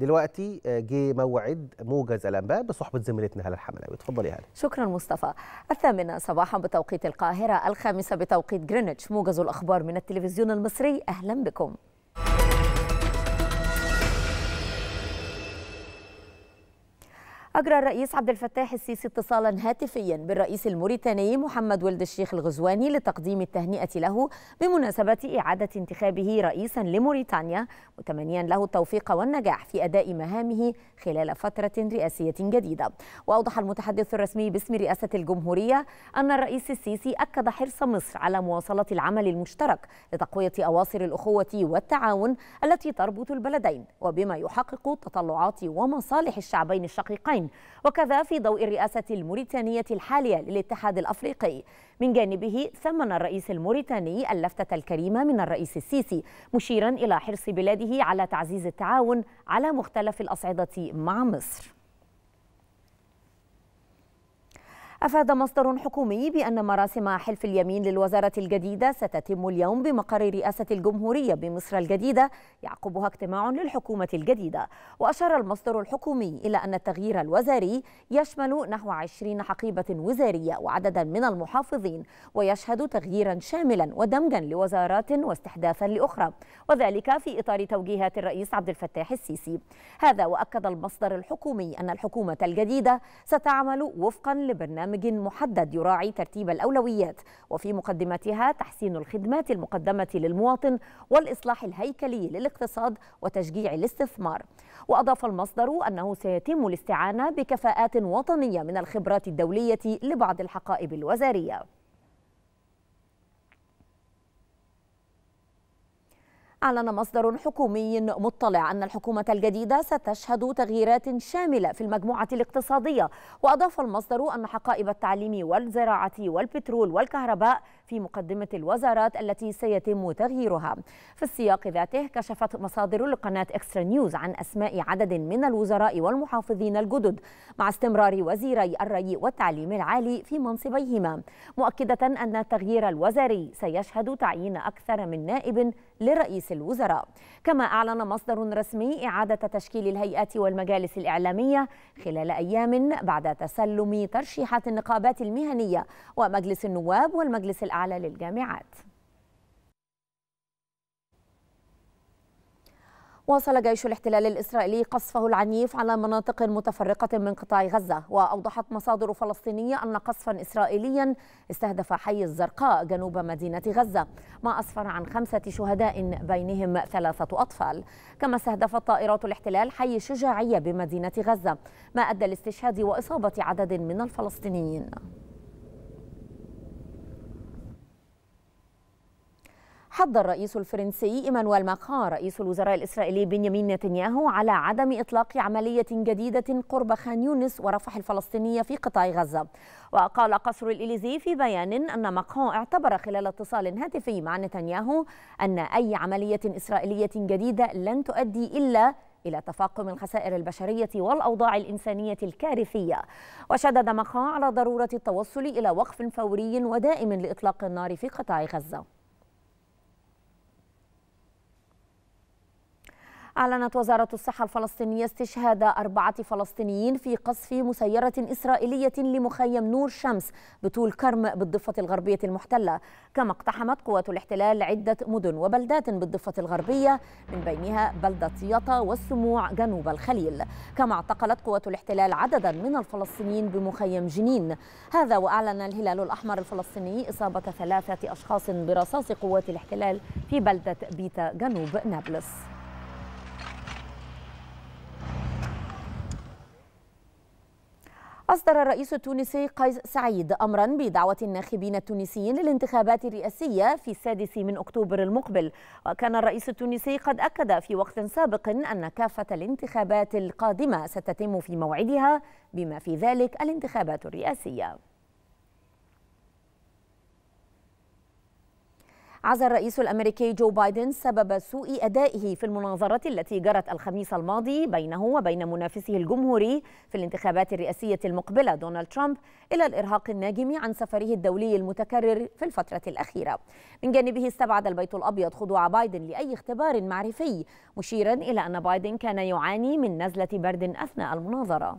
دلوقتي آه، جه موعد موجز الانباء بصحبه زميلتنا هلا الحملاوي اتفضلي هلا شكرا مصطفى الثامنه صباحا بتوقيت القاهره الخامسه بتوقيت جرينتش موجز الاخبار من التلفزيون المصري اهلا بكم أجرى الرئيس عبد الفتاح السيسي اتصالا هاتفيا بالرئيس الموريتاني محمد ولد الشيخ الغزواني لتقديم التهنئة له بمناسبة إعادة انتخابه رئيسا لموريتانيا متمنيا له التوفيق والنجاح في أداء مهامه خلال فترة رئاسية جديدة وأوضح المتحدث الرسمي باسم رئاسة الجمهورية أن الرئيس السيسي أكد حرص مصر على مواصلة العمل المشترك لتقوية أواصر الأخوة والتعاون التي تربط البلدين وبما يحقق تطلعات ومصالح الشعبين الشقيقين وكذا في ضوء الرئاسة الموريتانية الحالية للاتحاد الأفريقي من جانبه ثمن الرئيس الموريتاني اللفتة الكريمة من الرئيس السيسي مشيرا إلى حرص بلاده على تعزيز التعاون على مختلف الأصعدة مع مصر أفاد مصدر حكومي بأن مراسم حلف اليمين للوزارة الجديدة ستتم اليوم بمقر رئاسة الجمهورية بمصر الجديدة يعقبها اجتماع للحكومة الجديدة وأشار المصدر الحكومي إلى أن التغيير الوزاري يشمل نحو 20 حقيبة وزارية وعددا من المحافظين ويشهد تغييرا شاملا ودمجا لوزارات واستحداثا لأخرى وذلك في إطار توجيهات الرئيس عبد الفتاح السيسي هذا وأكد المصدر الحكومي أن الحكومة الجديدة ستعمل وفقا لبرنامج برنامج محدد يراعي ترتيب الأولويات وفي مقدمتها تحسين الخدمات المقدمة للمواطن والإصلاح الهيكلي للاقتصاد وتشجيع الاستثمار وأضاف المصدر أنه سيتم الاستعانة بكفاءات وطنية من الخبرات الدولية لبعض الحقائب الوزارية أعلن مصدر حكومي مطلع أن الحكومة الجديدة ستشهد تغييرات شاملة في المجموعة الاقتصادية وأضاف المصدر أن حقائب التعليم والزراعة والبترول والكهرباء في مقدمة الوزارات التي سيتم تغييرها في السياق ذاته كشفت مصادر لقناة إكسترا نيوز عن أسماء عدد من الوزراء والمحافظين الجدد مع استمرار وزيري الري والتعليم العالي في منصبيهما مؤكدة أن التغيير الوزاري سيشهد تعيين أكثر من نائب لرئيس الوزراء كما أعلن مصدر رسمي إعادة تشكيل الهيئات والمجالس الإعلامية خلال أيام بعد تسلم ترشيحات النقابات المهنية ومجلس النواب والمجلس الأعلى للجامعات واصل جيش الاحتلال الإسرائيلي قصفه العنيف على مناطق متفرقة من قطاع غزة وأوضحت مصادر فلسطينية أن قصفا إسرائيليا استهدف حي الزرقاء جنوب مدينة غزة ما أسفر عن خمسة شهداء بينهم ثلاثة أطفال كما استهدفت طائرات الاحتلال حي شجاعية بمدينة غزة ما أدى لاستشهاد وإصابة عدد من الفلسطينيين حض الرئيس الفرنسي إيمانويل ماكرون رئيس الوزراء الإسرائيلي بنيامين نتنياهو على عدم إطلاق عملية جديدة قرب خان يونس ورفح الفلسطينية في قطاع غزة وقال قصر الإليزي في بيان أن ماكرون اعتبر خلال اتصال هاتفي مع نتنياهو أن أي عملية إسرائيلية جديدة لن تؤدي إلا إلى تفاقم الخسائر البشرية والأوضاع الإنسانية الكارثية وشدد مخا على ضرورة التوصل إلى وقف فوري ودائم لإطلاق النار في قطاع غزة أعلنت وزارة الصحة الفلسطينية استشهاد أربعة فلسطينيين في قصف مسيرة إسرائيلية لمخيم نور شمس بطول كرم بالضفة الغربية المحتلة كما اقتحمت قوات الاحتلال عدة مدن وبلدات بالضفة الغربية من بينها بلدة يطا والسموع جنوب الخليل كما اعتقلت قوات الاحتلال عددا من الفلسطينيين بمخيم جنين هذا وأعلن الهلال الأحمر الفلسطيني إصابة ثلاثة أشخاص برصاص قوات الاحتلال في بلدة بيتا جنوب نابلس أصدر الرئيس التونسي قيس سعيد أمرا بدعوة الناخبين التونسيين للانتخابات الرئاسية في السادس من أكتوبر المقبل وكان الرئيس التونسي قد أكد في وقت سابق أن كافة الانتخابات القادمة ستتم في موعدها بما في ذلك الانتخابات الرئاسية عزى الرئيس الامريكي جو بايدن سبب سوء ادائه في المناظره التي جرت الخميس الماضي بينه وبين منافسه الجمهوري في الانتخابات الرئاسيه المقبله دونالد ترامب الى الارهاق الناجم عن سفره الدولي المتكرر في الفتره الاخيره. من جانبه استبعد البيت الابيض خضوع بايدن لاي اختبار معرفي مشيرا الى ان بايدن كان يعاني من نزله برد اثناء المناظره.